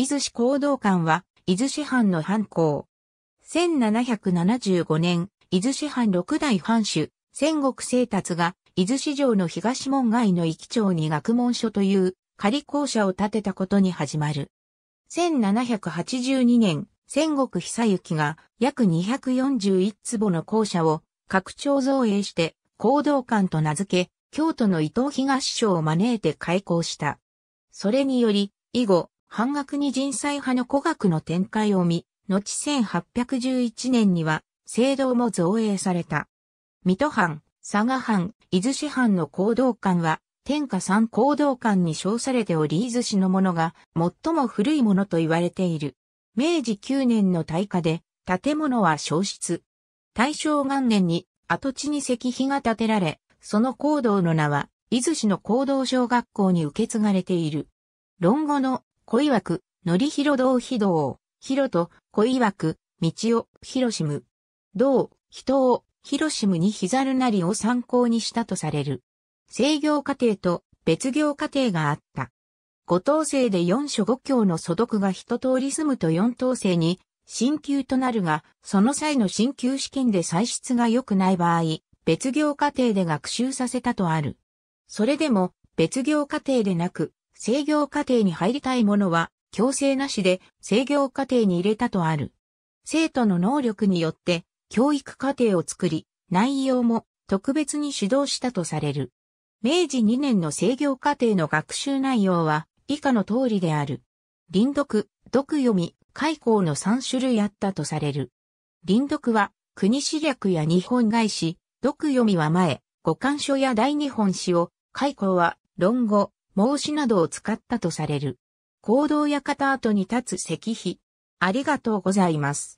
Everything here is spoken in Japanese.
伊豆市行動館は、伊豆市藩の藩校。1775年、伊豆市藩六代藩主、戦国清達が、伊豆市場の東門外の域町に学問所という仮校舎を建てたことに始まる。1782年、戦国久行が約241坪の校舎を拡張造営して行動館と名付け、京都の伊東東省を招いて開校した。それにより、以後、半額に人災派の古学の展開を見、後1811年には、聖堂も造営された。水戸藩、佐賀藩、伊豆市藩の行動館は、天下三行動館に称されており伊豆市のものが最も古いものと言われている。明治9年の大火で、建物は消失。大正元年に跡地に石碑が建てられ、その行動の名は、伊豆市の行動小学校に受け継がれている。論語の小曰く、のりひろ道非道、ひろと、小曰く、道を、ひろしむ。道、人を、ひろしむにひざるなりを参考にしたとされる。制御過程と別業過程があった。五等生で四所五教の素読が一通り済むと四等生に、進級となるが、その際の進級試験で歳出が良くない場合、別業過程で学習させたとある。それでも、別業過程でなく、制御過程に入りたいものは、強制なしで制御過程に入れたとある。生徒の能力によって教育過程を作り、内容も特別に指導したとされる。明治2年の制御過程の学習内容は以下の通りである。臨読、読読み、開講の3種類あったとされる。臨読は国史略や日本外史、読読みは前、五感書や大日本史を、開講は論語、孟子などを使ったとされる。行動館跡に立つ石碑。ありがとうございます。